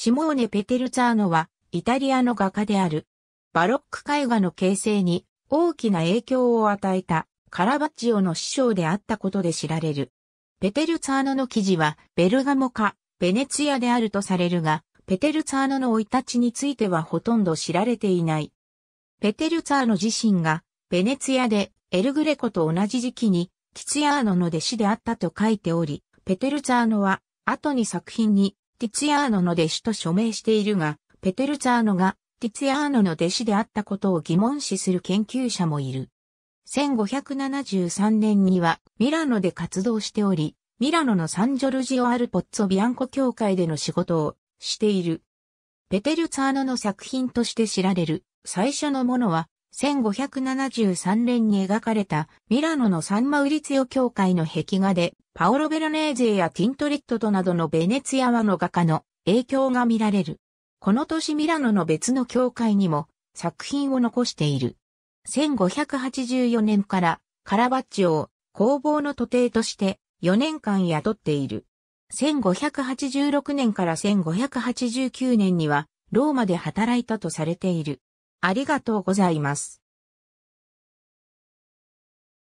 シモーネ・ペテルツァーノは、イタリアの画家である。バロック絵画の形成に大きな影響を与えたカラバッジオの師匠であったことで知られる。ペテルツァーノの記事はベルガモかベネツィアであるとされるが、ペテルツァーノの生い立ちについてはほとんど知られていない。ペテルツァーノ自身がベネツィアでエルグレコと同じ時期にキツヤーノの弟子であったと書いており、ペテルツァーノは後に作品にティツィアーノの弟子と署名しているが、ペテルツァーノがティツィアーノの弟子であったことを疑問視する研究者もいる。1573年にはミラノで活動しており、ミラノのサンジョルジオ・アルポッツォ・ビアンコ協会での仕事をしている。ペテルツァーノの作品として知られる最初のものは1573年に描かれたミラノのサンマウリツィオ教会の壁画でパオロ・ベルネーゼやティントレットとなどのベネツィア和の画家の影響が見られる。この年ミラノの別の教会にも作品を残している。1584年からカラバッチョを工房の徒弟として4年間雇っている。1586年から1589年にはローマで働いたとされている。ありがとうございます。